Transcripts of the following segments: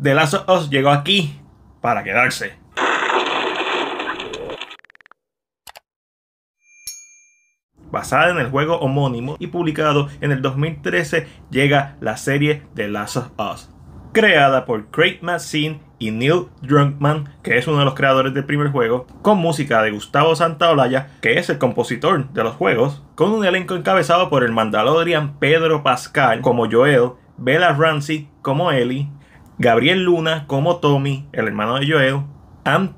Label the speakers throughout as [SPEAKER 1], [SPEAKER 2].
[SPEAKER 1] The Last of Us llegó aquí para quedarse. Basada en el juego homónimo y publicado en el 2013, llega la serie The Last of Us, creada por Craig Mazin y Neil Drunkman, que es uno de los creadores del primer juego, con música de Gustavo Santaolalla, que es el compositor de los juegos, con un elenco encabezado por el Mandalorian Pedro Pascal como Joel, Bella Ramsey como Ellie, Gabriel Luna como Tommy, el hermano de Joel, Ann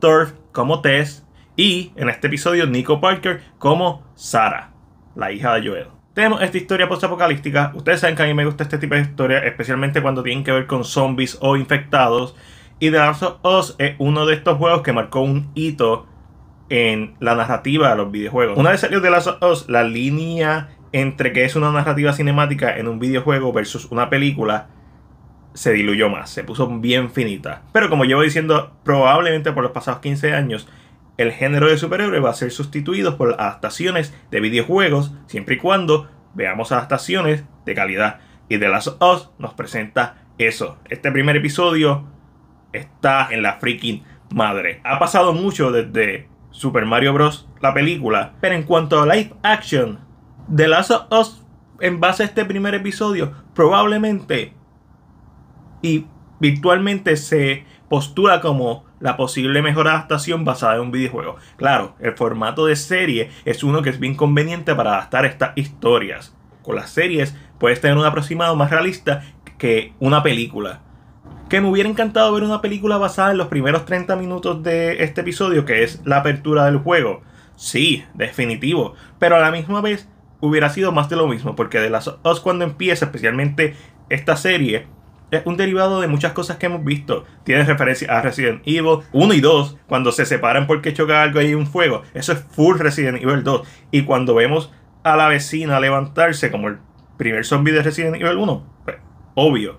[SPEAKER 1] como Tess y en este episodio Nico Parker como Sara, la hija de Joel. Tenemos esta historia postapocalíptica. Ustedes saben que a mí me gusta este tipo de historia, especialmente cuando tienen que ver con zombies o infectados. Y The Last of Us es uno de estos juegos que marcó un hito en la narrativa de los videojuegos. Una vez salió The Last of Us, la línea entre que es una narrativa cinemática en un videojuego versus una película se diluyó más, se puso bien finita. Pero como llevo diciendo, probablemente por los pasados 15 años, el género de superhéroes va a ser sustituido por adaptaciones de videojuegos, siempre y cuando veamos adaptaciones de calidad. Y The Last of Us nos presenta eso. Este primer episodio está en la freaking madre. Ha pasado mucho desde Super Mario Bros. la película, pero en cuanto a live action, The Last of Us, en base a este primer episodio, probablemente y virtualmente se postula como la posible mejor adaptación basada en un videojuego. Claro, el formato de serie es uno que es bien conveniente para adaptar estas historias. Con las series puedes tener un aproximado más realista que una película. Que me hubiera encantado ver una película basada en los primeros 30 minutos de este episodio, que es la apertura del juego. Sí, definitivo, pero a la misma vez hubiera sido más de lo mismo, porque de las dos cuando empieza, especialmente esta serie, es un derivado de muchas cosas que hemos visto. Tiene referencia a Resident Evil 1 y 2, cuando se separan porque choca algo y hay un fuego. Eso es full Resident Evil 2. Y cuando vemos a la vecina levantarse como el primer zombie de Resident Evil 1, pues, obvio.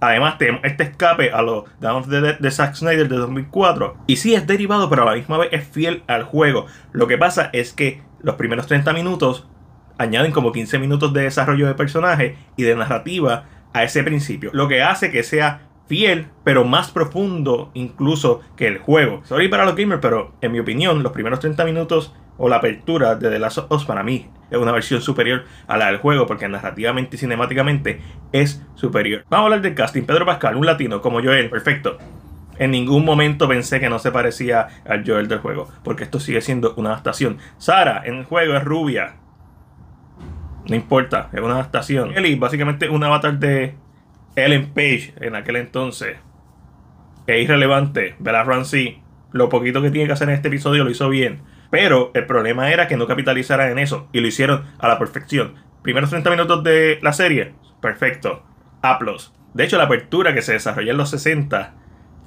[SPEAKER 1] Además, tenemos este escape a los Down of the Dead de Zack Snyder de 2004. Y sí es derivado, pero a la misma vez es fiel al juego. Lo que pasa es que los primeros 30 minutos añaden como 15 minutos de desarrollo de personaje y de narrativa a ese principio, lo que hace que sea fiel, pero más profundo incluso que el juego. Sorry para los gamers, pero en mi opinión, los primeros 30 minutos o la apertura de The Last of Us para mí es una versión superior a la del juego porque narrativamente y cinemáticamente es superior. Vamos a hablar del casting. Pedro Pascal, un latino como Joel, perfecto. En ningún momento pensé que no se parecía al Joel del juego, porque esto sigue siendo una adaptación. Sara en el juego es rubia, no importa, es una adaptación. Ellie, básicamente un avatar de Ellen Page en aquel entonces. Es irrelevante. Bella Ramsey, lo poquito que tiene que hacer en este episodio lo hizo bien. Pero el problema era que no capitalizaran en eso. Y lo hicieron a la perfección. Primeros 30 minutos de la serie, perfecto. Aplos. De hecho, la apertura que se desarrolló en los 60,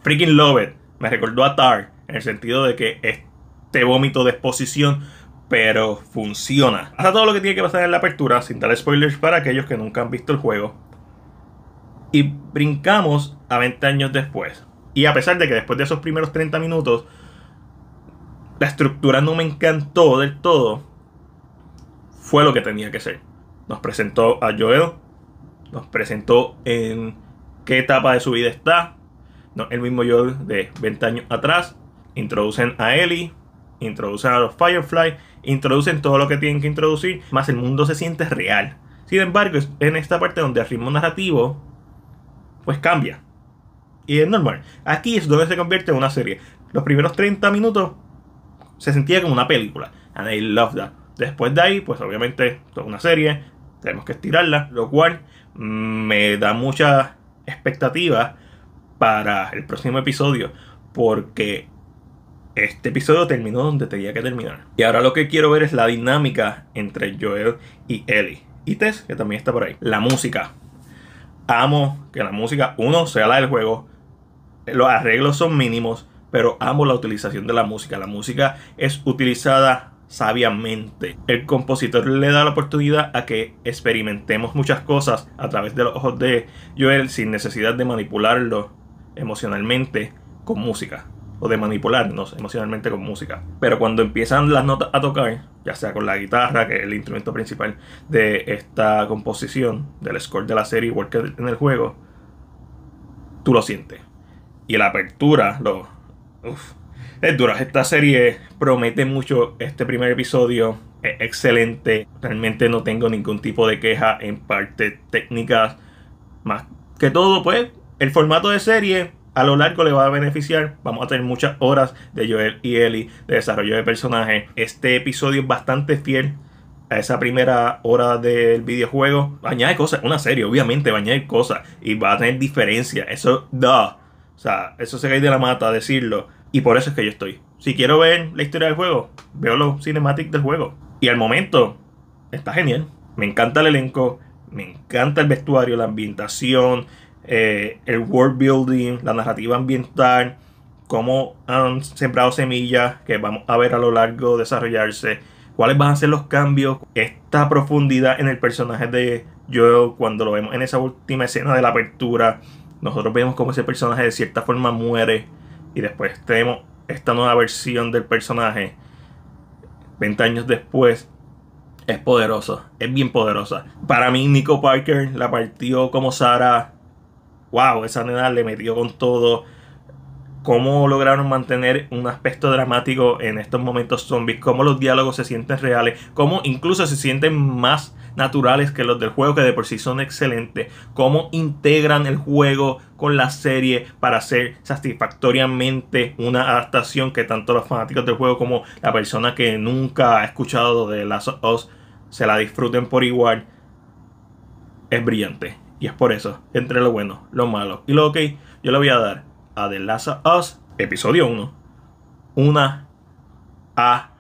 [SPEAKER 1] freaking love it. Me recordó a Tar, en el sentido de que este vómito de exposición pero funciona. Hasta todo lo que tiene que pasar en la apertura, sin dar spoilers para aquellos que nunca han visto el juego. Y brincamos a 20 años después. Y a pesar de que después de esos primeros 30 minutos, la estructura no me encantó del todo, fue lo que tenía que ser. Nos presentó a Joel, nos presentó en qué etapa de su vida está, no, el mismo Joel de 20 años atrás, introducen a Ellie introducen a los Firefly, introducen todo lo que tienen que introducir, más el mundo se siente real. Sin embargo, en esta parte donde el ritmo narrativo pues cambia. Y es normal. Aquí es donde se convierte en una serie. Los primeros 30 minutos se sentía como una película. And I love that. Después de ahí, pues obviamente, toda una serie. Tenemos que estirarla. Lo cual mm, me da mucha expectativa para el próximo episodio. Porque este episodio terminó donde tenía que terminar. Y ahora lo que quiero ver es la dinámica entre Joel y Ellie. Y Tess, que también está por ahí. La música. Amo que la música, uno, sea la del juego. Los arreglos son mínimos, pero amo la utilización de la música. La música es utilizada sabiamente. El compositor le da la oportunidad a que experimentemos muchas cosas a través de los ojos de Joel sin necesidad de manipularlo emocionalmente con música o de manipularnos emocionalmente con música. Pero cuando empiezan las notas a tocar, ya sea con la guitarra, que es el instrumento principal de esta composición, del score de la serie, igual que en el juego, tú lo sientes. Y la apertura, lo... Uf, es dura. Esta serie promete mucho este primer episodio. Es excelente. Realmente no tengo ningún tipo de queja en parte técnicas. Más que todo, pues, el formato de serie a lo largo le va a beneficiar. Vamos a tener muchas horas de Joel y Ellie de desarrollo de personaje. Este episodio es bastante fiel a esa primera hora del videojuego. Añade cosas, una serie obviamente va a añadir cosas y va a tener diferencia. Eso, da. O sea, eso se cae de la mata decirlo. Y por eso es que yo estoy. Si quiero ver la historia del juego, veo los cinematic del juego. Y al momento, está genial. Me encanta el elenco, me encanta el vestuario, la ambientación, eh, el world building, la narrativa ambiental, cómo han sembrado semillas que vamos a ver a lo largo desarrollarse, cuáles van a ser los cambios, esta profundidad en el personaje de Joel cuando lo vemos en esa última escena de la apertura, nosotros vemos cómo ese personaje de cierta forma muere y después tenemos esta nueva versión del personaje 20 años después es poderoso, es bien poderosa. Para mí Nico Parker la partió como Sara wow, esa nena le metió con todo. Cómo lograron mantener un aspecto dramático en estos momentos zombies, cómo los diálogos se sienten reales, cómo incluso se sienten más naturales que los del juego, que de por sí son excelentes, cómo integran el juego con la serie para hacer satisfactoriamente una adaptación que tanto los fanáticos del juego como la persona que nunca ha escuchado de las of Us se la disfruten por igual, es brillante y es por eso, entre lo bueno, lo malo y lo ok, yo le voy a dar a The Last of Us, episodio 1, una A.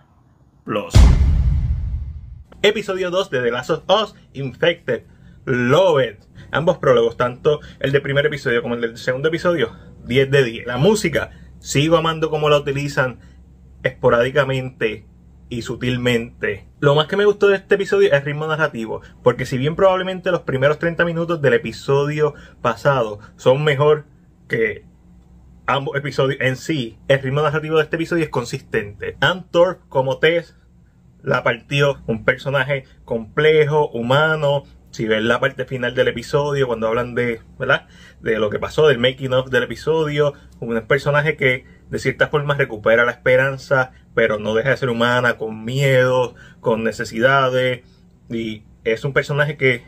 [SPEAKER 1] Episodio 2 de The Last of Us, Infected, Love It. Ambos prólogos, tanto el del primer episodio como el del segundo episodio, 10 de 10. La música, sigo amando cómo la utilizan esporádicamente y sutilmente. Lo más que me gustó de este episodio es el ritmo narrativo, porque si bien probablemente los primeros 30 minutos del episodio pasado son mejor que ambos episodios en sí, el ritmo narrativo de este episodio es consistente. Antor como Tess la partió un personaje complejo, humano, si ves la parte final del episodio, cuando hablan de, ¿verdad? De lo que pasó, del making of del episodio, un personaje que de cierta forma recupera la esperanza pero no deja de ser humana, con miedos, con necesidades. Y es un personaje que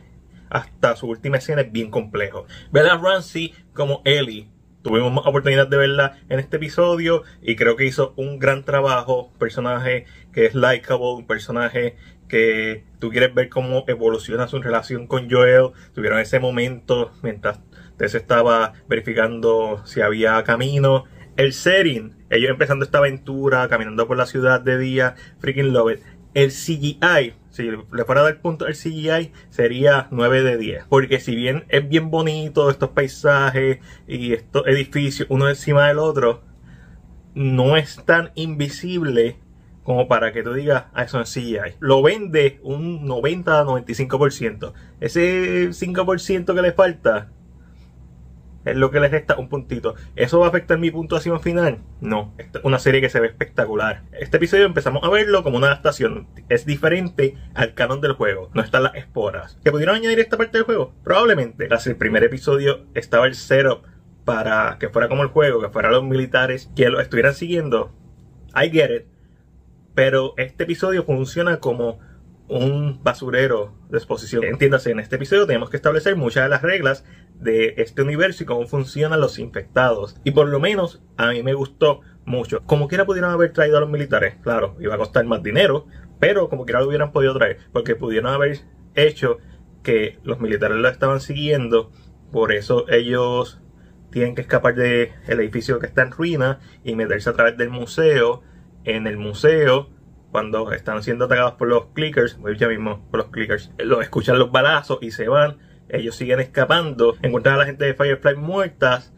[SPEAKER 1] hasta su última escena es bien complejo. Ver a Ramsey como Ellie. Tuvimos más oportunidad de verla en este episodio y creo que hizo un gran trabajo. Personaje que es likable, un personaje que tú quieres ver cómo evoluciona su relación con Joel. Tuvieron ese momento mientras se estaba verificando si había camino. El setting ellos empezando esta aventura, caminando por la ciudad de día, freaking love it. El CGI, si le fuera a dar punto al CGI, sería 9 de 10. Porque si bien es bien bonito estos paisajes y estos edificios uno encima del otro, no es tan invisible como para que tú digas, ah, eso es CGI. Lo vende un 90-95%. Ese 5% que le falta es lo que les resta un puntito. ¿Eso va a afectar mi puntuación final? No, es una serie que se ve espectacular. Este episodio empezamos a verlo como una adaptación. Es diferente al canon del juego, no están las esporas. ¿Que pudieron añadir esta parte del juego? Probablemente. el primer episodio estaba el setup para que fuera como el juego, que fueran los militares que lo estuvieran siguiendo. I get it. Pero este episodio funciona como un basurero de exposición. Entiéndase, en este episodio tenemos que establecer muchas de las reglas de este universo y cómo funcionan los infectados. Y por lo menos a mí me gustó mucho. Como quiera pudieron haber traído a los militares, claro, iba a costar más dinero, pero como quiera lo hubieran podido traer, porque pudieron haber hecho que los militares lo estaban siguiendo, por eso ellos tienen que escapar del el edificio que está en ruina y meterse a través del museo. En el museo, cuando están siendo atacados por los clickers, voy pues ya mismo por los clickers, los escuchan los balazos y se van ellos siguen escapando, encuentran a la gente de Firefly muertas,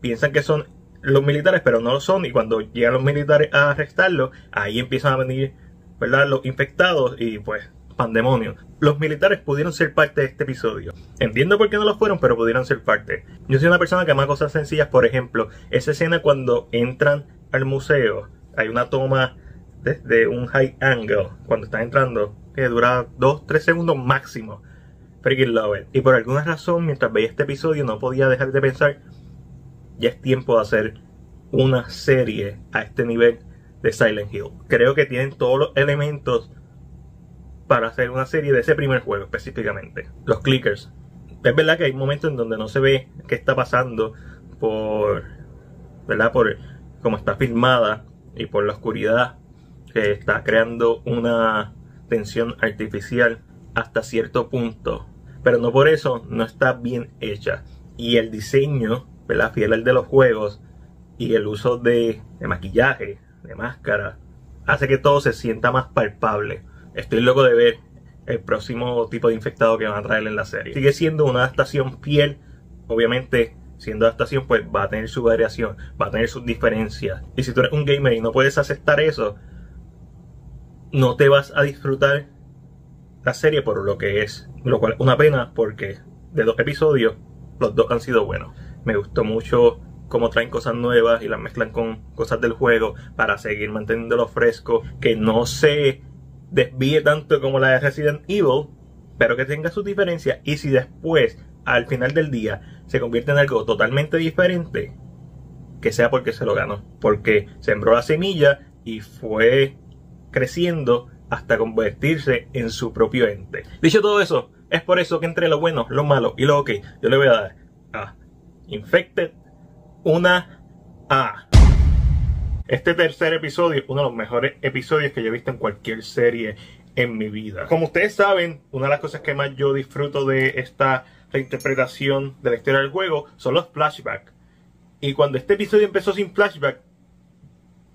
[SPEAKER 1] piensan que son los militares, pero no lo son. Y cuando llegan los militares a arrestarlos, ahí empiezan a venir, ¿verdad? Los infectados y pues pandemonio. Los militares pudieron ser parte de este episodio. Entiendo por qué no lo fueron, pero pudieron ser parte. Yo soy una persona que ama cosas sencillas, por ejemplo, esa escena cuando entran al museo, hay una toma desde un high angle, cuando están entrando, que dura 2-3 segundos máximo. Freaking Y por alguna razón, mientras veía este episodio, no podía dejar de pensar, ya es tiempo de hacer una serie a este nivel de Silent Hill. Creo que tienen todos los elementos para hacer una serie de ese primer juego específicamente. Los clickers. Es verdad que hay momentos en donde no se ve qué está pasando por, ¿verdad? Por cómo está filmada y por la oscuridad que está creando una tensión artificial hasta cierto punto pero no por eso no está bien hecha. Y el diseño, la Fiel al de los juegos y el uso de, maquillaje, de máscara, hace que todo se sienta más palpable. Estoy loco de ver el próximo tipo de infectado que van a traer en la serie. Sigue siendo una adaptación fiel, obviamente siendo adaptación pues va a tener su variación, va a tener sus diferencias. Y si tú eres un gamer y no puedes aceptar eso, no te vas a disfrutar la serie por lo que es. Lo cual una pena porque de dos episodios, los dos han sido buenos. Me gustó mucho cómo traen cosas nuevas y las mezclan con cosas del juego para seguir manteniéndolo fresco, que no se desvíe tanto como la de Resident Evil, pero que tenga su diferencia y si después, al final del día, se convierte en algo totalmente diferente, que sea porque se lo ganó, porque sembró la semilla y fue creciendo hasta convertirse en su propio ente. Dicho todo eso, es por eso que entre lo bueno, lo malo y lo ok, yo le voy a dar a Infected una A. Este tercer episodio es uno de los mejores episodios que yo he visto en cualquier serie en mi vida. Como ustedes saben, una de las cosas que más yo disfruto de esta reinterpretación de la historia del juego son los flashbacks. Y cuando este episodio empezó sin flashback,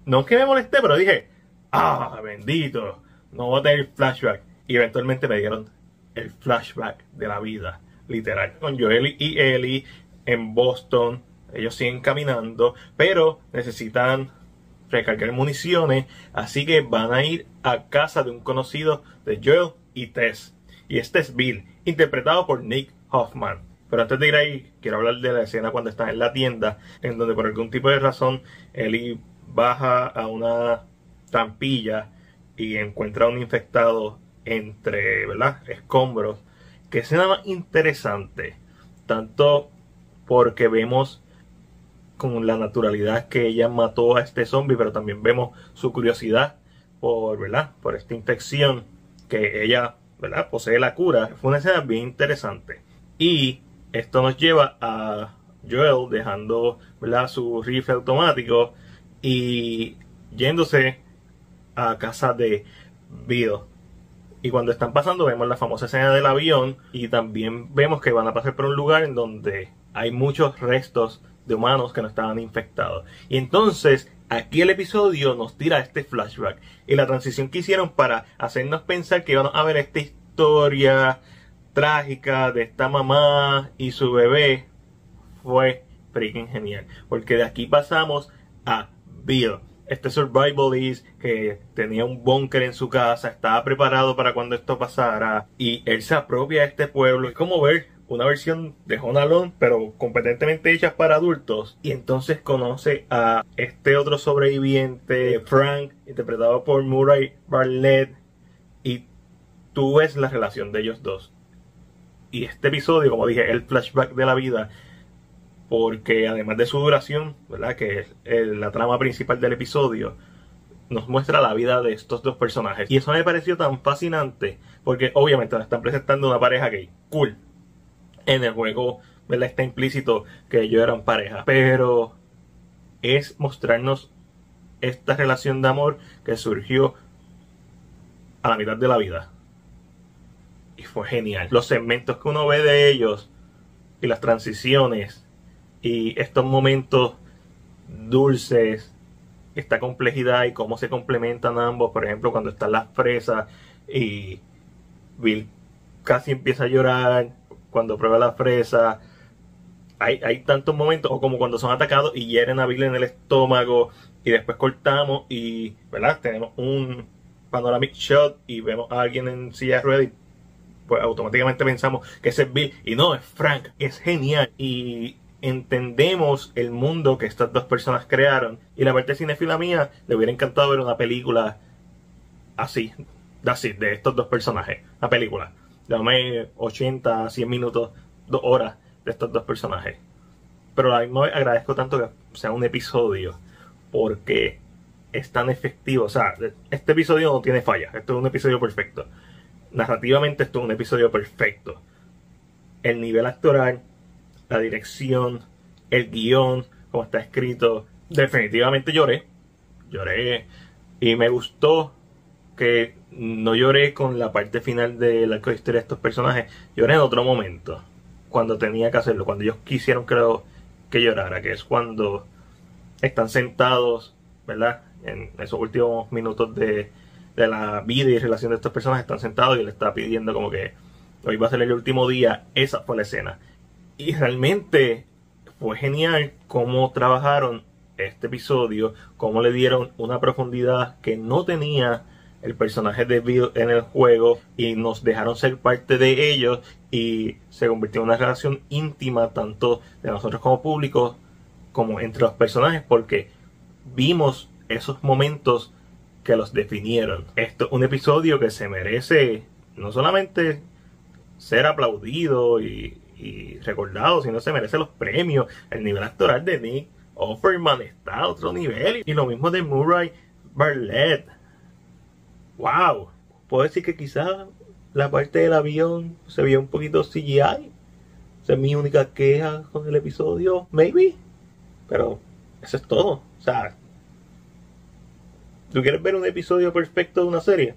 [SPEAKER 1] no es que me molesté, pero dije, ah, bendito, no va a tener flashback. Y eventualmente me dieron el flashback de la vida, literal, con Joel y Ellie en Boston. Ellos siguen caminando, pero necesitan recargar municiones, así que van a ir a casa de un conocido de Joel y Tess. Y este es Bill, interpretado por Nick Hoffman. Pero antes de ir ahí, quiero hablar de la escena cuando están en la tienda, en donde por algún tipo de razón Ellie baja a una trampilla y encuentra a un infectado entre ¿verdad? escombros, que escena más interesante, tanto porque vemos con la naturalidad que ella mató a este zombie, pero también vemos su curiosidad por, ¿verdad? por esta infección que ella ¿verdad? posee la cura. Fue una escena bien interesante. Y esto nos lleva a Joel dejando ¿verdad? su rifle automático y yéndose a casa de Bill Y cuando están pasando vemos la famosa escena del avión y también vemos que van a pasar por un lugar en donde hay muchos restos de humanos que no estaban infectados. Y entonces aquí el episodio nos tira este flashback y la transición que hicieron para hacernos pensar que íbamos a ver esta historia trágica de esta mamá y su bebé fue freaking genial. Porque de aquí pasamos a Bill este survivalist que tenía un búnker en su casa, estaba preparado para cuando esto pasara y él se apropia de este pueblo. Es como ver una versión de Jon Alone, pero competentemente hecha para adultos. Y entonces conoce a este otro sobreviviente, Frank, interpretado por Murray Barnett, y tú ves la relación de ellos dos. Y este episodio, como dije, el flashback de la vida porque además de su duración, ¿verdad? que es eh, la trama principal del episodio, nos muestra la vida de estos dos personajes. Y eso me pareció tan fascinante, porque obviamente nos están presentando una pareja gay, cool. En el juego, ¿verdad? Está implícito que ellos eran pareja, pero es mostrarnos esta relación de amor que surgió a la mitad de la vida. Y fue genial. Los segmentos que uno ve de ellos y las transiciones y estos momentos dulces, esta complejidad y cómo se complementan ambos, por ejemplo, cuando están las fresas y Bill casi empieza a llorar cuando prueba la fresa. Hay, tantos momentos, o como cuando son atacados y hieren a Bill en el estómago, y después cortamos y, ¿verdad? Tenemos un panoramic shot y vemos a alguien en silla de ruedas y pues automáticamente pensamos que ese es Bill y no, es Frank, es genial. Y entendemos el mundo que estas dos personas crearon. Y la parte cinefila mía le hubiera encantado ver una película así, así de estos dos personajes. Una película. Llamé 80, 100 minutos, 2 horas de estos dos personajes. Pero no agradezco tanto que sea un episodio porque es tan efectivo. O sea, este episodio no tiene fallas... Esto es un episodio perfecto. Narrativamente, esto es un episodio perfecto. El nivel actoral, la dirección, el guión, como está escrito. Definitivamente lloré, lloré y me gustó que no lloré con la parte final de la historia de estos personajes, lloré en otro momento, cuando tenía que hacerlo, cuando ellos quisieron que, que llorara, que es cuando están sentados, ¿verdad? En esos últimos minutos de, la vida y relación de estas personas están sentados y le está pidiendo como que hoy va a ser el último día, esa fue la escena. Y realmente fue genial cómo trabajaron este episodio, cómo le dieron una profundidad que no tenía el personaje de Bill en el juego y nos dejaron ser parte de ellos y se convirtió en una relación íntima tanto de nosotros como público como entre los personajes porque vimos esos momentos que los definieron. Esto es un episodio que se merece no solamente ser aplaudido y y recordado, si no se merece los premios. El nivel actoral de Nick Offerman está a otro nivel. Y lo mismo de Murray Barlett. ¡Wow! Puedo decir que quizás la parte del avión se vio un poquito CGI. Esa es mi única queja con el episodio, maybe. Pero eso es todo. O sea, ¿tú quieres ver un episodio perfecto de una serie?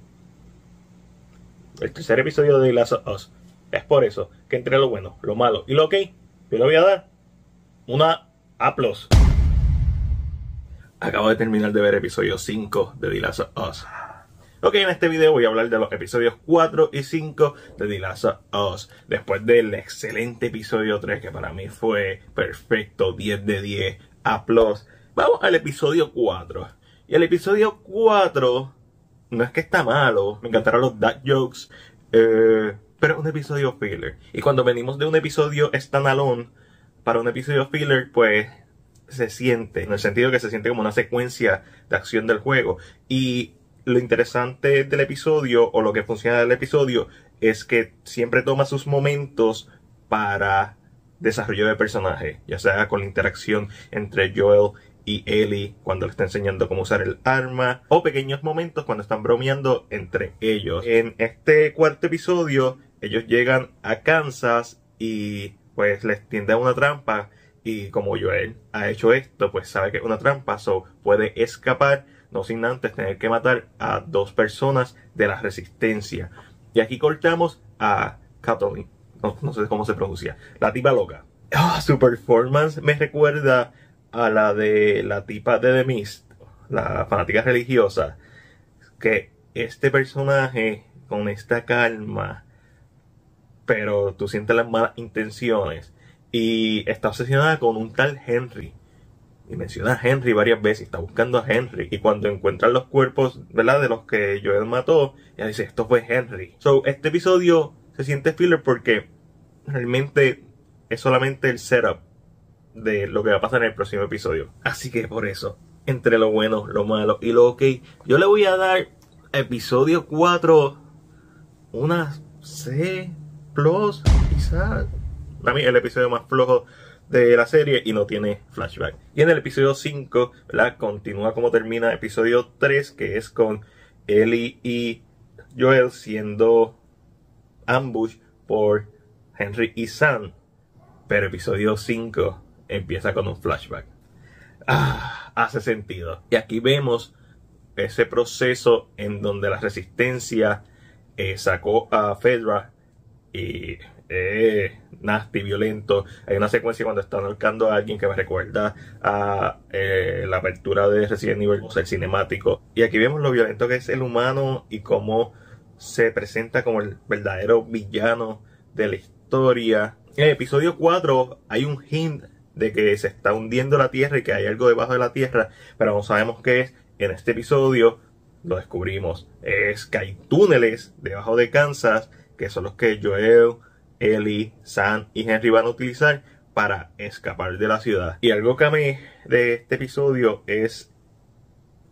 [SPEAKER 1] El tercer episodio de Last of Us es por eso que entre lo bueno, lo malo y lo ok, yo le voy a dar una aplaus. Acabo de terminar de ver episodio 5 de The Last of Us. Ok, en este video voy a hablar de los episodios 4 y 5 de The Last of Us. Después del excelente episodio 3, que para mí fue perfecto, 10 de 10, aplaus. Vamos al episodio 4. Y el episodio 4 no es que está malo, me encantaron los dad jokes. Eh, pero un episodio filler. Y cuando venimos de un episodio standalone para un episodio filler, pues se siente, en el sentido que se siente como una secuencia de acción del juego. Y lo interesante del episodio, o lo que funciona del episodio, es que siempre toma sus momentos para desarrollo de personaje, ya sea con la interacción entre Joel y Ellie cuando le está enseñando cómo usar el arma, o pequeños momentos cuando están bromeando entre ellos. En este cuarto episodio ellos llegan a Kansas y pues les tienden una trampa y como Joel ha hecho esto, pues sabe que es una trampa, so puede escapar, no sin antes tener que matar a dos personas de la resistencia. Y aquí cortamos a Kathleen, no, sé cómo se pronuncia, la tipa loca. Ah, su performance me recuerda a la de la tipa de The Mist, la fanática religiosa, que este personaje con esta calma, pero tú sientes las malas intenciones. Y está obsesionada con un tal Henry. Y menciona a Henry varias veces, está buscando a Henry. Y cuando encuentran los cuerpos, ¿verdad? De los que Joel mató, ella dice, esto fue Henry. So, este episodio se siente filler porque realmente es solamente el setup de lo que va a pasar en el próximo episodio. Así que por eso, entre lo bueno, lo malo y lo ok, yo le voy a dar episodio 4 una C Plus, quizás el episodio más flojo de la serie y no tiene flashback. Y en el episodio 5, la Continúa como termina episodio 3, que es con Ellie y Joel siendo ambush por Henry y Sam. Pero episodio 5 empieza con un flashback. Ah, hace sentido. Y aquí vemos ese proceso en donde la resistencia eh, sacó a Fedra y eh, nasty, violento. Hay una secuencia cuando están ahorcando a alguien que me recuerda a eh, la apertura de Resident Evil, o el cinemático. Y aquí vemos lo violento que es el humano y cómo se presenta como el verdadero villano de la historia. En el episodio 4 hay un hint de que se está hundiendo la tierra y que hay algo debajo de la tierra, pero no sabemos qué es. En este episodio lo descubrimos. Es que hay túneles debajo de Kansas que son los que Joel, Ellie, Sam y Henry van a utilizar para escapar de la ciudad. Y algo que a mí de este episodio es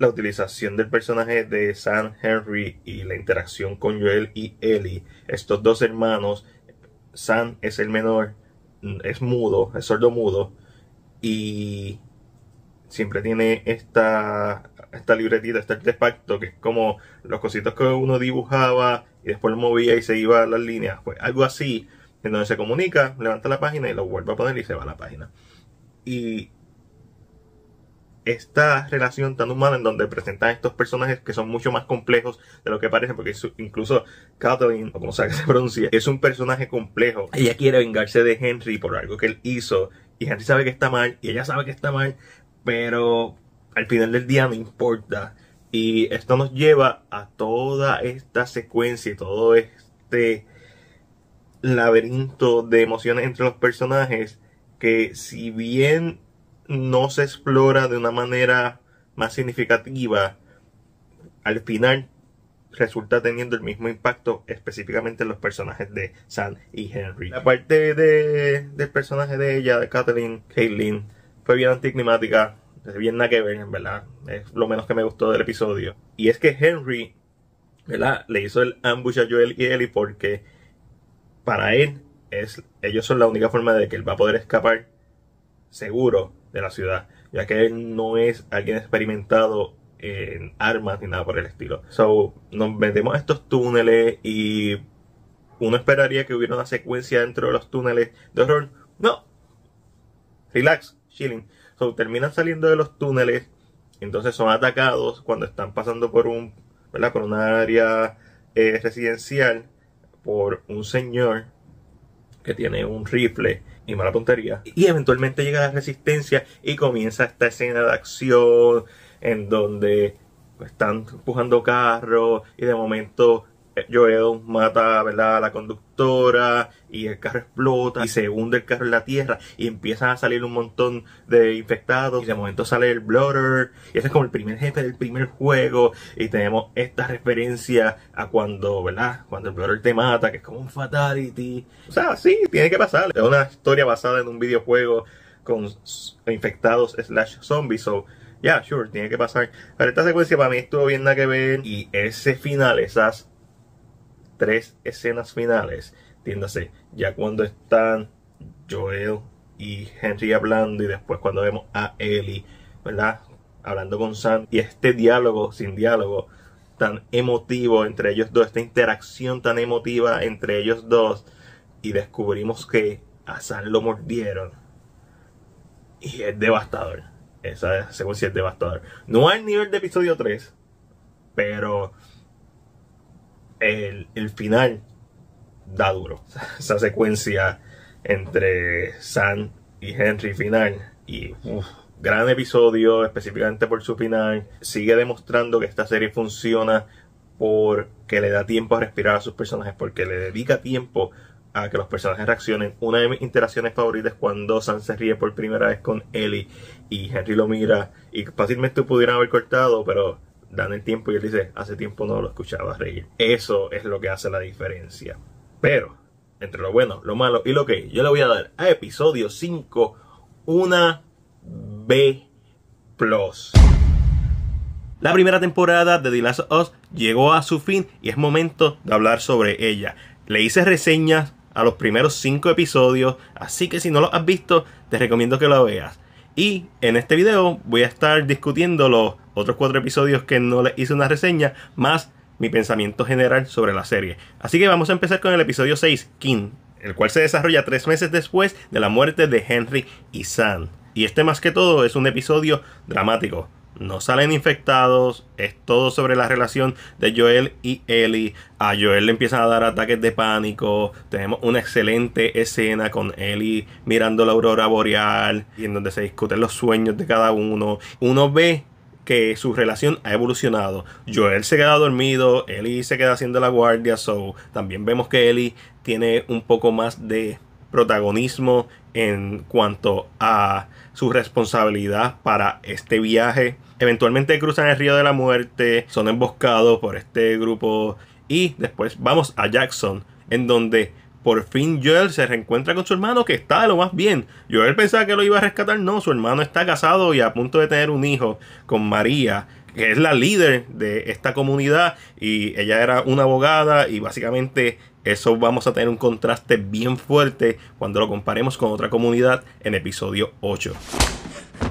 [SPEAKER 1] la utilización del personaje de Sam Henry y la interacción con Joel y Ellie. Estos dos hermanos, Sam es el menor, es mudo, es sordo mudo y siempre tiene esta, esta libretita, este artefacto que es como los cositos que uno dibujaba y después lo movía y se iba a las líneas, pues algo así, en donde se comunica, levanta la página y lo vuelve a poner y se va a la página. Y esta relación tan humana en donde presentan estos personajes que son mucho más complejos de lo que parecen, porque incluso Kathleen, o como sea que se pronuncia, es un personaje complejo. Ella quiere vengarse de Henry por algo que él hizo, y Henry sabe que está mal, y ella sabe que está mal, pero al final del día no importa. Y esto nos lleva a toda esta secuencia y todo este laberinto de emociones entre los personajes que si bien no se explora de una manera más significativa, al final resulta teniendo el mismo impacto específicamente en los personajes de Sam y Henry. La parte de, del personaje de ella, de Kathleen, fue bien anticlimática bien nada que ver, en verdad. Es lo menos que me gustó del episodio. Y es que Henry, ¿verdad? Le hizo el ambush a Joel y Ellie porque para él, es, ellos son la única forma de que él va a poder escapar seguro de la ciudad, ya que él no es alguien experimentado en armas ni nada por el estilo. So, nos metemos a estos túneles y uno esperaría que hubiera una secuencia dentro de los túneles de horror. No. Relax, chilling terminan saliendo de los túneles, entonces son atacados cuando están pasando por un, una área eh, residencial por un señor que tiene un rifle y mala puntería. Y eventualmente llega la resistencia y comienza esta escena de acción en donde están empujando carros y de momento eh, Joel mata ¿verdad? a la conductora y el carro explota y se hunde el carro en la tierra y empiezan a salir un montón de infectados y de momento sale el Blotter y ese es como el primer jefe del primer juego y tenemos esta referencia a cuando, ¿verdad? Cuando el Blotter te mata, que es como un fatality. O sea, sí, tiene que pasar. Es una historia basada en un videojuego con infectados slash zombies. So, ya, yeah, sure, tiene que pasar. Pero esta secuencia para mí estuvo bien nada que ver y ese final, esas tres escenas finales, Entiéndase. ya cuando están Joel y Henry hablando y después cuando vemos a Ellie, ¿verdad? Hablando con Sam y este diálogo sin diálogo tan emotivo entre ellos dos, esta interacción tan emotiva entre ellos dos y descubrimos que a Sam lo mordieron y es devastador. Esa secuencia es devastador. No al nivel de episodio 3, pero el, final da duro. Esa secuencia entre Sam y Henry final. Y gran episodio, específicamente por su final. Sigue demostrando que esta serie funciona porque le da tiempo a respirar a sus personajes, porque le dedica tiempo a que los personajes reaccionen. Una de mis interacciones favoritas cuando Sam se ríe por primera vez con Ellie y Henry lo mira y fácilmente pudieran haber cortado, pero dan el tiempo y él dice, hace tiempo no lo escuchaba reír. Eso es lo que hace la diferencia. Pero, entre lo bueno, lo malo y lo que yo le voy a dar a episodio 5, una B. Plus. La primera temporada de The Last of llegó a su fin y es momento de hablar sobre ella. Le hice reseñas a los primeros 5 episodios, así que si no los has visto, te recomiendo que lo veas. Y en este video voy a estar discutiendo los otros cuatro episodios que no les hice una reseña, más mi pensamiento general sobre la serie. Así que vamos a empezar con el episodio 6, King, el cual se desarrolla tres meses después de la muerte de Henry y Sam. Y este más que todo es un episodio dramático, no salen infectados. Es todo sobre la relación de Joel y Ellie. A Joel le empiezan a dar ataques de pánico. Tenemos una excelente escena con Ellie mirando la aurora boreal y en donde se discuten los sueños de cada uno. Uno ve que su relación ha evolucionado. Joel se queda dormido, Ellie se queda haciendo la guardia, so también vemos que Ellie tiene un poco más de protagonismo en cuanto a su responsabilidad para este viaje. Eventualmente cruzan el río de la muerte, son emboscados por este grupo y después vamos a Jackson, en donde por fin Joel se reencuentra con su hermano que está de lo más bien. Joel pensaba que lo iba a rescatar, no, su hermano está casado y a punto de tener un hijo con María, que es la líder de esta comunidad y ella era una abogada y básicamente eso vamos a tener un contraste bien fuerte cuando lo comparemos con otra comunidad en episodio 8.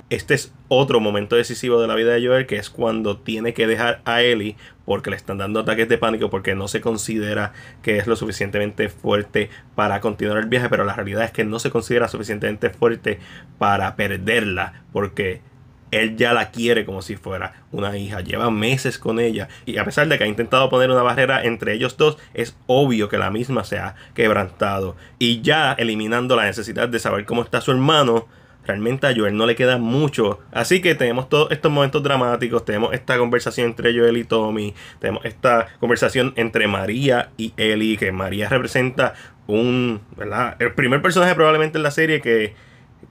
[SPEAKER 1] Este es otro momento decisivo de la vida de Joel, que es cuando tiene que dejar a Ellie porque le están dando ataques de pánico, porque no se considera que es lo suficientemente fuerte para continuar el viaje, pero la realidad es que no se considera suficientemente fuerte para perderla, porque él ya la quiere como si fuera una hija, lleva meses con ella y a pesar de que ha intentado poner una barrera entre ellos dos, es obvio que la misma se ha quebrantado y ya eliminando la necesidad de saber cómo está su hermano, realmente a Joel no le queda mucho. Así que tenemos todos estos momentos dramáticos, tenemos esta conversación entre Joel y Tommy, tenemos esta conversación entre María y Ellie, que María representa un, ¿verdad? El primer personaje probablemente en la serie que,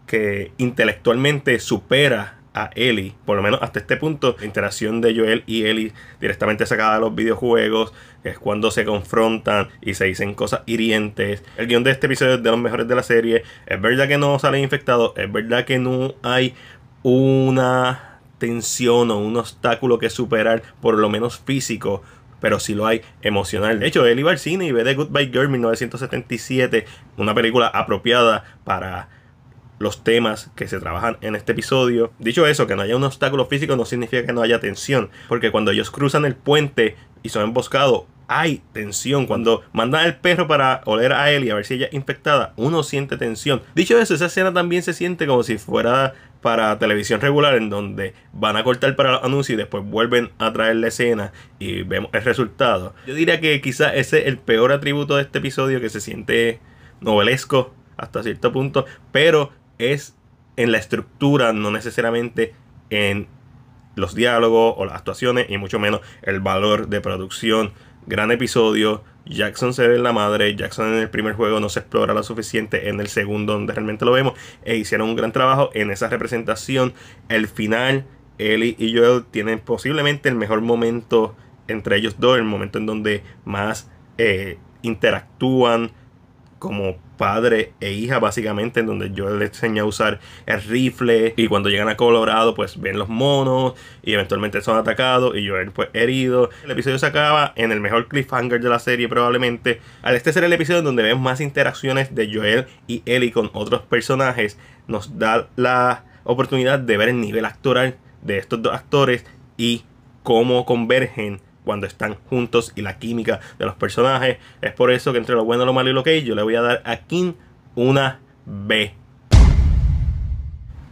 [SPEAKER 1] que intelectualmente supera a Ellie, por lo menos hasta este punto, la interacción de Joel y Ellie directamente sacada de los videojuegos, es cuando se confrontan y se dicen cosas hirientes. El guión de este episodio es de los mejores de la serie. Es verdad que no salen infectados, es verdad que no hay una tensión o un obstáculo que superar, por lo menos físico, pero si sí lo hay emocional. De hecho, Ellie va al cine y ve The Goodbye Girl 1977, una película apropiada para los temas que se trabajan en este episodio. Dicho eso, que no haya un obstáculo físico no significa que no haya tensión, porque cuando ellos cruzan el puente y son emboscados, hay tensión. Cuando mandan al perro para oler a él y a ver si ella es infectada, uno siente tensión. Dicho eso, esa escena también se siente como si fuera para televisión regular, en donde van a cortar para los anuncios y después vuelven a traer la escena y vemos el resultado. Yo diría que quizás ese es el peor atributo de este episodio que se siente novelesco hasta cierto punto, pero es en la estructura, no necesariamente en los diálogos o las actuaciones y mucho menos el valor de producción. Gran episodio. Jackson se ve en la madre. Jackson en el primer juego no se explora lo suficiente. En el segundo, donde realmente lo vemos. E hicieron un gran trabajo en esa representación. El final, Ellie y Joel tienen posiblemente el mejor momento entre ellos dos. El momento en donde más eh, interactúan como padre e hija básicamente en donde yo le enseña a usar el rifle y cuando llegan a Colorado pues ven los monos y eventualmente son atacados y Joel pues herido el episodio se acaba en el mejor cliffhanger de la serie probablemente Al este ser el episodio en donde vemos más interacciones de Joel y Ellie con otros personajes nos da la oportunidad de ver el nivel actoral de estos dos actores y cómo convergen cuando están juntos y la química de los personajes. Es por eso que entre lo bueno, lo malo y lo que yo le voy a dar a King una B.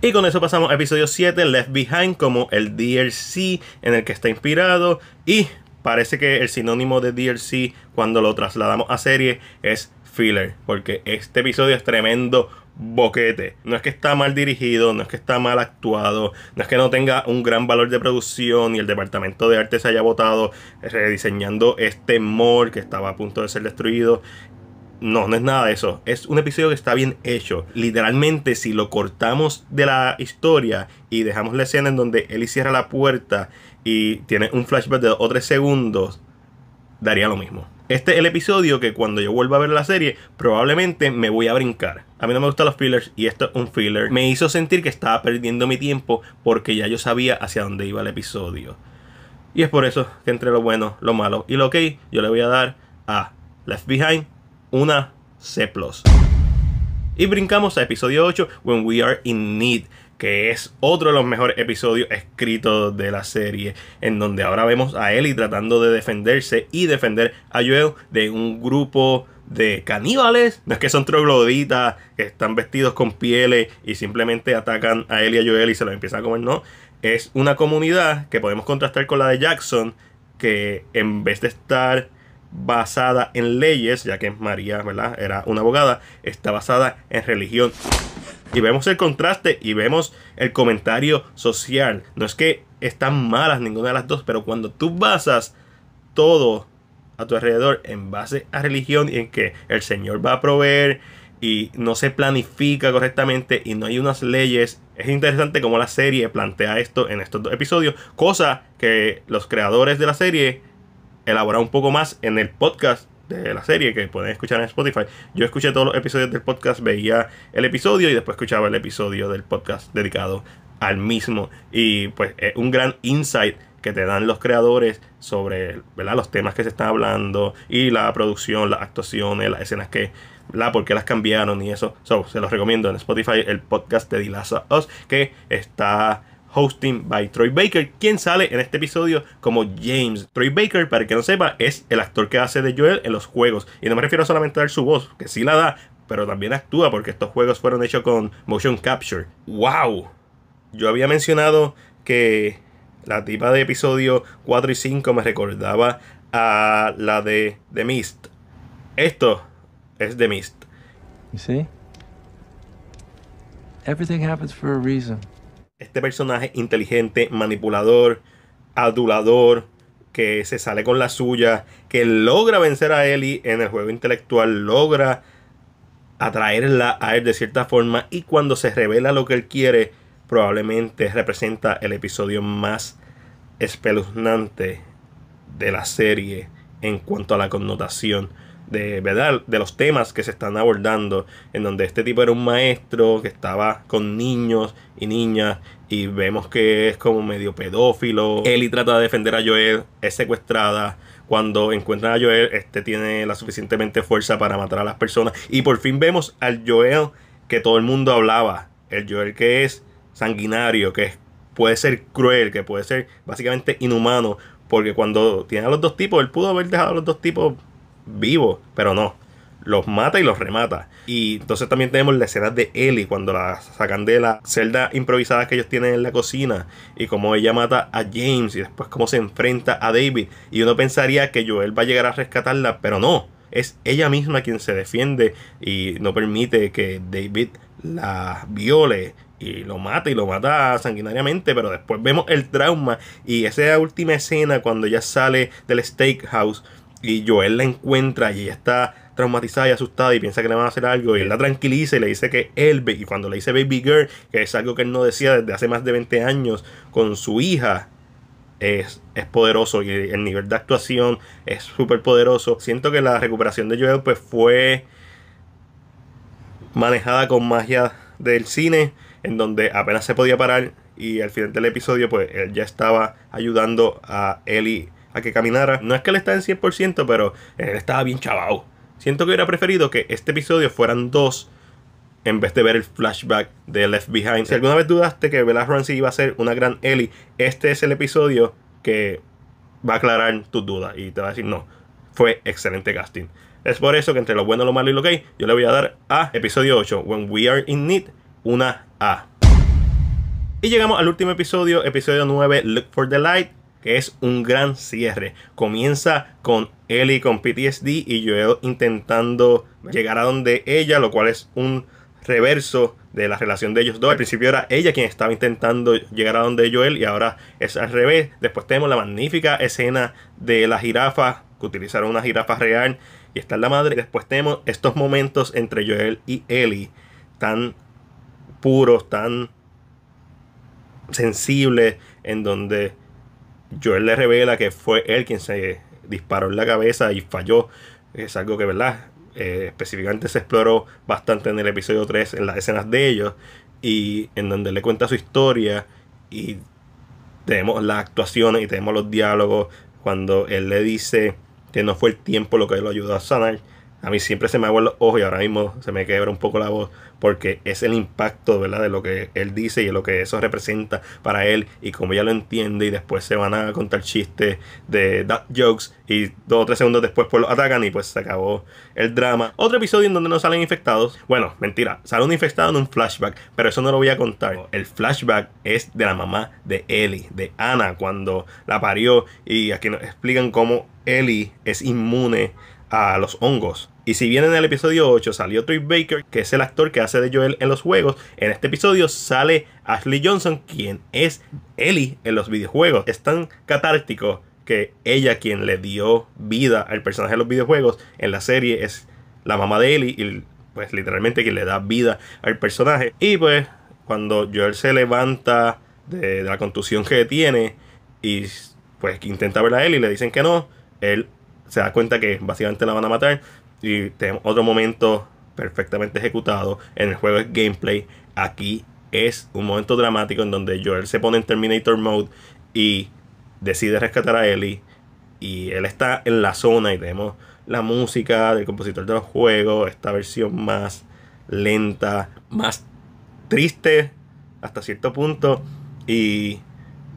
[SPEAKER 1] Y con eso pasamos a episodio 7, Left Behind, como el DLC en el que está inspirado. Y parece que el sinónimo de DLC cuando lo trasladamos a serie es filler, porque este episodio es tremendo boquete. No es que está mal dirigido, no es que está mal actuado, no es que no tenga un gran valor de producción y el departamento de arte se haya votado rediseñando este mall que estaba a punto de ser destruido. No, no es nada de eso. Es un episodio que está bien hecho. Literalmente, si lo cortamos de la historia y dejamos la escena en donde él cierra la puerta y tiene un flashback de dos o tres segundos, daría lo mismo. Este es el episodio que cuando yo vuelva a ver la serie, probablemente me voy a brincar. A mí no me gustan los fillers y esto es un filler. Me hizo sentir que estaba perdiendo mi tiempo porque ya yo sabía hacia dónde iba el episodio. Y es por eso que entre lo bueno, lo malo y lo ok, yo le voy a dar a Left Behind una C. Y brincamos a episodio 8, When We Are in Need que es otro de los mejores episodios escritos de la serie, en donde ahora vemos a Ellie tratando de defenderse y defender a Joel de un grupo de caníbales. No es que son trogloditas, que están vestidos con pieles y simplemente atacan a Ellie y a Joel y se los empieza a comer, no. Es una comunidad que podemos contrastar con la de Jackson, que en vez de estar basada en leyes, ya que María, ¿verdad? Era una abogada, está basada en religión. Y vemos el contraste y vemos el comentario social. No es que están malas ninguna de las dos, pero cuando tú basas todo a tu alrededor en base a religión y en que el Señor va a proveer y no se planifica correctamente y no hay unas leyes. Es interesante cómo la serie plantea esto en estos dos episodios, cosa que los creadores de la serie elaborar un poco más en el podcast de la serie que pueden escuchar en Spotify. Yo escuché todos los episodios del podcast, veía el episodio y después escuchaba el episodio del podcast dedicado al mismo. Y pues es un gran insight que te dan los creadores sobre los temas que se están hablando y la producción, las actuaciones, las escenas que, la por qué las cambiaron y eso. se los recomiendo en Spotify el podcast de Dilaza Us que está Hosting by Troy Baker, quien sale en este episodio como James. Troy Baker, para el que no sepa, es el actor que hace de Joel en los juegos. Y no me refiero solamente a dar su voz, que sí la da, pero también actúa porque estos juegos fueron hechos con motion capture. ¡Wow! Yo había mencionado que la tipa de episodio 4 y 5 me recordaba a la de The Mist. Esto es The Mist. Everything happens for a reason este personaje inteligente, manipulador, adulador, que se sale con la suya, que logra vencer a Ellie en el juego intelectual, logra atraerla a él de cierta forma y cuando se revela lo que él quiere, probablemente representa el episodio más espeluznante de la serie en cuanto a la connotación de, ¿verdad? de los temas que se están abordando, en donde este tipo era un maestro que estaba con niños y niñas y vemos que es como medio pedófilo. Ellie trata de defender a Joel, es secuestrada. Cuando encuentran a Joel, este tiene la suficientemente fuerza para matar a las personas. Y por fin vemos al Joel que todo el mundo hablaba. El Joel que es sanguinario, que puede ser cruel, que puede ser básicamente inhumano. Porque cuando tiene a los dos tipos, él pudo haber dejado a los dos tipos Vivo... pero no. Los mata y los remata. Y entonces también tenemos la escena de Ellie cuando la sacan de la celda improvisada que ellos tienen en la cocina. Y como ella mata a James y después cómo se enfrenta a David. Y uno pensaría que Joel va a llegar a rescatarla, pero no. Es ella misma quien se defiende y no permite que David la viole y lo mata y lo mata sanguinariamente, pero después vemos el trauma y esa última escena cuando ya sale del steakhouse y Joel la encuentra y está traumatizada y asustada y piensa que le van a hacer algo y él la tranquiliza y le dice que él, y cuando le dice baby girl, que es algo que él no decía desde hace más de 20 años con su hija, es, es poderoso y el nivel de actuación es súper poderoso. Siento que la recuperación de Joel pues fue manejada con magia del cine, en donde apenas se podía parar y al final del episodio pues él ya estaba ayudando a Ellie a que caminara. No es que él está en 100%, pero él estaba bien chavado. Siento que hubiera preferido que este episodio fueran dos en vez de ver el flashback de Left Behind. Si alguna vez dudaste que Bella Ramsey iba a ser una gran Ellie, este es el episodio que va a aclarar tus dudas y te va a decir no. Fue excelente casting. Es por eso que entre lo bueno, lo malo y lo gay, yo le voy a dar a episodio 8, When We Are in Need, una A. Y llegamos al último episodio, episodio 9, Look for the Light es un gran cierre. Comienza con Ellie con PTSD y Joel intentando llegar a donde ella, lo cual es un reverso de la relación de ellos dos. Al principio era ella quien estaba intentando llegar a donde Joel y ahora es al revés. Después tenemos la magnífica escena de la jirafa, que utilizaron una jirafa real y está la madre. Después tenemos estos momentos entre Joel y Ellie tan puros, tan sensibles, en donde Joel le revela que fue él quien se disparó en la cabeza y falló. Es algo que, ¿verdad? Eh, específicamente se exploró bastante en el episodio 3, en las escenas de ellos, y en donde le cuenta su historia y tenemos las actuaciones y tenemos los diálogos cuando él le dice que no fue el tiempo lo que lo ayudó a sanar a mí siempre se me aguan los ojos y ahora mismo se me quebra un poco la voz porque es el impacto ¿verdad? de lo que él dice y de lo que eso representa para él y como ya lo entiende y después se van a contar chistes de that jokes y dos o tres segundos después pues lo atacan y pues se acabó el drama. Otro episodio en donde no salen infectados. Bueno, mentira, sale un infectado en un flashback, pero eso no lo voy a contar. El flashback es de la mamá de Ellie, de Ana, cuando la parió y aquí nos explican cómo Ellie es inmune a los hongos y si bien en el episodio 8 salió Troy Baker, que es el actor que hace de Joel en los juegos, en este episodio sale Ashley Johnson, quien es Ellie en los videojuegos. Es tan catártico que ella, quien le dio vida al personaje de los videojuegos en la serie, es la mamá de Ellie y pues literalmente quien le da vida al personaje. Y pues cuando Joel se levanta de, la contusión que tiene y pues intenta ver a Ellie y le dicen que no, él se da cuenta que básicamente la van a matar, y tenemos otro momento perfectamente ejecutado. En el juego de gameplay. Aquí es un momento dramático en donde Joel se pone en Terminator Mode y decide rescatar a Ellie. Y él está en la zona y tenemos la música del compositor de los esta versión más lenta, más triste hasta cierto punto. Y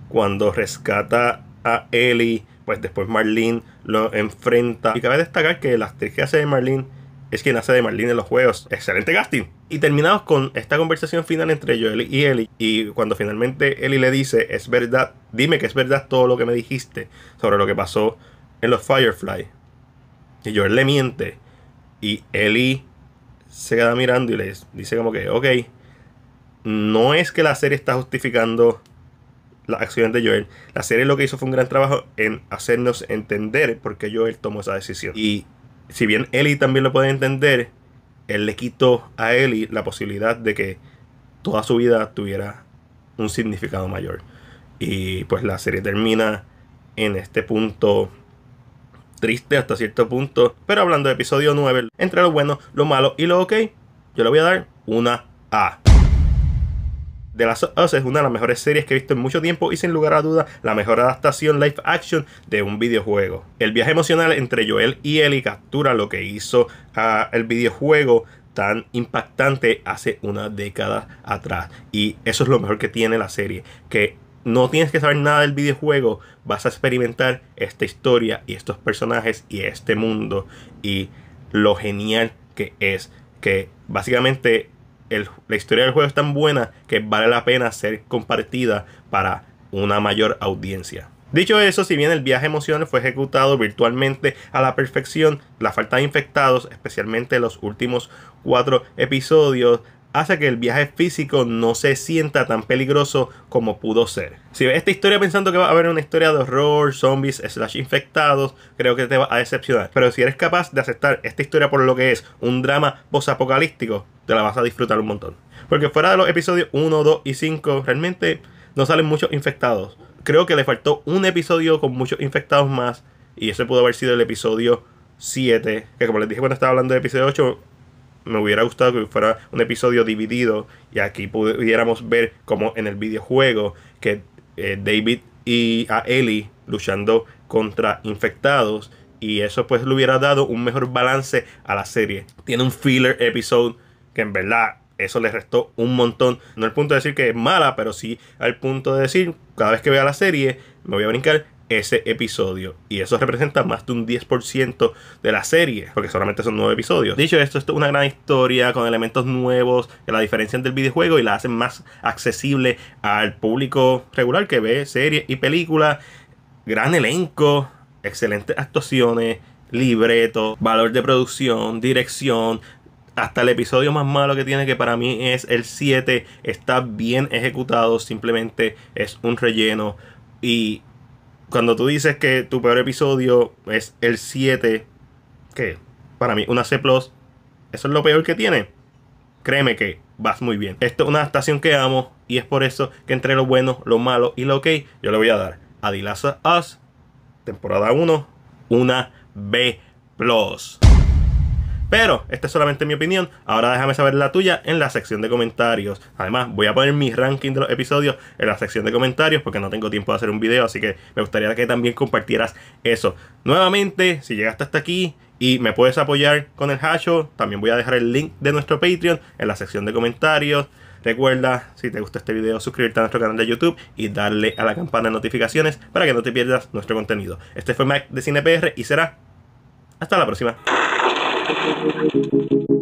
[SPEAKER 1] cuando rescata a Ellie, pues después Marlene lo enfrenta. Y cabe destacar que la actriz que hace de Marlene es quien hace de Marlene en los juegos. Excelente casting. Y terminamos con esta conversación final entre Joel y Ellie. Y cuando finalmente Ellie le dice, es verdad, dime que es verdad todo lo que me dijiste sobre lo que pasó en los Firefly. Y Joel le miente. Y Ellie se queda mirando y le dice como que, ok, no es que la serie está justificando las acciones de Joel. La serie lo que hizo fue un gran trabajo en hacernos entender por qué Joel tomó esa decisión. Y si bien Ellie también lo puede entender, él le quitó a Ellie la posibilidad de que toda su vida tuviera un significado mayor. Y pues la serie termina en este punto triste hasta cierto punto. Pero hablando de episodio 9, entre lo bueno, lo malo y lo ok, yo le voy a dar una A. The Last es una de las mejores series que he visto en mucho tiempo y sin lugar a duda la mejor adaptación live action de un videojuego. El viaje emocional entre Joel y Ellie captura lo que hizo ah, el videojuego tan impactante hace una década atrás. Y eso es lo mejor que tiene la serie, que no tienes que saber nada del videojuego, vas a experimentar esta historia y estos personajes y este mundo y lo genial que es, que básicamente la historia del juego es tan buena que vale la pena ser compartida para una mayor audiencia. Dicho eso, si bien el viaje emocional fue ejecutado virtualmente a la perfección, la falta de infectados, especialmente los últimos cuatro episodios, hace que el viaje físico no se sienta tan peligroso como pudo ser. Si ves esta historia pensando que va a haber una historia de horror, zombies, slash infectados, creo que te va a decepcionar. Pero si eres capaz de aceptar esta historia por lo que es un drama apocalíptico. te la vas a disfrutar un montón. Porque fuera de los episodios 1, 2 y 5, realmente no salen muchos infectados. Creo que le faltó un episodio con muchos infectados más. Y ese pudo haber sido el episodio 7. Que como les dije cuando estaba hablando de episodio 8, me hubiera gustado que fuera un episodio dividido y aquí pudiéramos ver como en el videojuego que eh, David y a Ellie luchando contra infectados y eso pues le hubiera dado un mejor balance a la serie. Tiene un filler episode que en verdad eso le restó un montón. No al punto de decir que es mala, pero sí al punto de decir, cada vez que vea la serie, me voy a brincar ese episodio. Y eso representa más de un 10% de la serie, porque solamente son 9 episodios. Dicho esto, esto es una gran historia con elementos nuevos que la diferencian del videojuego y la hacen más accesible al público regular que ve series y películas. Gran elenco, excelentes actuaciones, libreto, valor de producción, dirección, hasta el episodio más malo que tiene, que para mí es el 7, está bien ejecutado, simplemente es un relleno. Y cuando tú dices que tu peor episodio es el 7, que para mí una C, eso es lo peor que tiene. Créeme que vas muy bien. Esto es una adaptación que amo y es por eso que entre lo bueno, lo malo y lo ok, yo le voy a dar a Dilaza Us, temporada 1, una B. Plus. Pero esta es solamente mi opinión. Ahora déjame saber la tuya en la sección de comentarios. Además, voy a poner mi ranking de los episodios en la sección de comentarios porque no tengo tiempo de hacer un video. Así que me gustaría que también compartieras eso. Nuevamente, si llegaste hasta aquí y me puedes apoyar con el hashtag, también voy a dejar el link de nuestro Patreon en la sección de comentarios. Recuerda, si te gusta este video, suscribirte a nuestro canal de YouTube y darle a la campana de notificaciones para que no te pierdas nuestro contenido. Este fue Mac de CinePR y será hasta la próxima. Thank you.